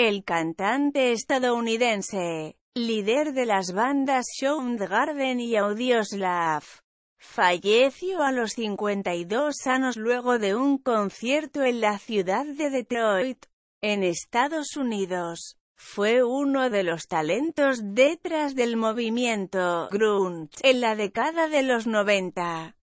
El cantante estadounidense, líder de las bandas Soundgarden y Audioslave, falleció a los 52 años luego de un concierto en la ciudad de Detroit, en Estados Unidos. Fue uno de los talentos detrás del movimiento grunge en la década de los 90.